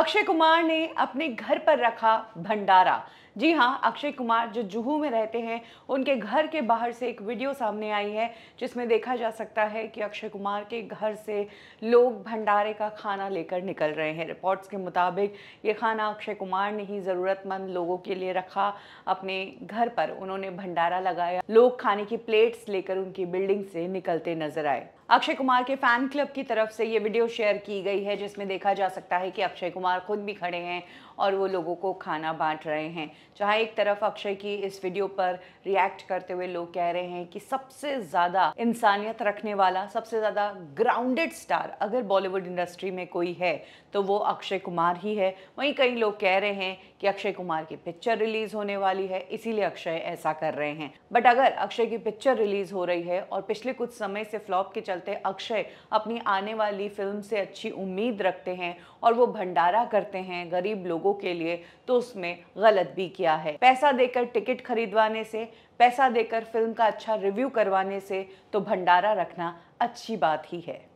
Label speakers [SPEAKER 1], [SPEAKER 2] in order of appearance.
[SPEAKER 1] अक्षय कुमार ने अपने घर पर रखा भंडारा जी हाँ अक्षय कुमार जो जुहू में रहते हैं उनके घर के बाहर से एक वीडियो सामने आई है जिसमें देखा जा सकता है कि अक्षय कुमार के घर से लोग भंडारे का खाना लेकर निकल रहे हैं रिपोर्ट्स के मुताबिक ये खाना अक्षय कुमार ने ही ज़रूरतमंद लोगों के लिए रखा अपने घर पर उन्होंने भंडारा लगाया लोग खाने की प्लेट्स लेकर उनकी बिल्डिंग से निकलते नजर आए अक्षय कुमार के फैन क्लब की तरफ से ये वीडियो शेयर की गई है जिसमें देखा जा सकता है कि अक्षय कुमार खुद भी खड़े हैं और वो लोगों को खाना बांट रहे हैं जहाँ एक तरफ अक्षय की इस वीडियो पर रिएक्ट करते हुए लोग कह रहे हैं कि सबसे ज़्यादा इंसानियत रखने वाला सबसे ज़्यादा ग्राउंडेड स्टार अगर बॉलीवुड इंडस्ट्री में कोई है तो वो अक्षय कुमार ही है वहीं कई लोग कह रहे हैं कि अक्षय कुमार की पिक्चर रिलीज़ होने वाली है इसीलिए अक्षय ऐसा कर रहे हैं बट अगर अक्षय की पिक्चर रिलीज़ हो रही है और पिछले कुछ समय से फ्लॉप के चलते अक्षय अपनी आने वाली फिल्म से अच्छी उम्मीद रखते हैं और वो भंडारा करते हैं गरीब लोगों के लिए तो उसमें गलत भी किया है पैसा देकर टिकट खरीदवाने से पैसा देकर फिल्म का अच्छा रिव्यू करवाने से तो भंडारा रखना अच्छी बात ही है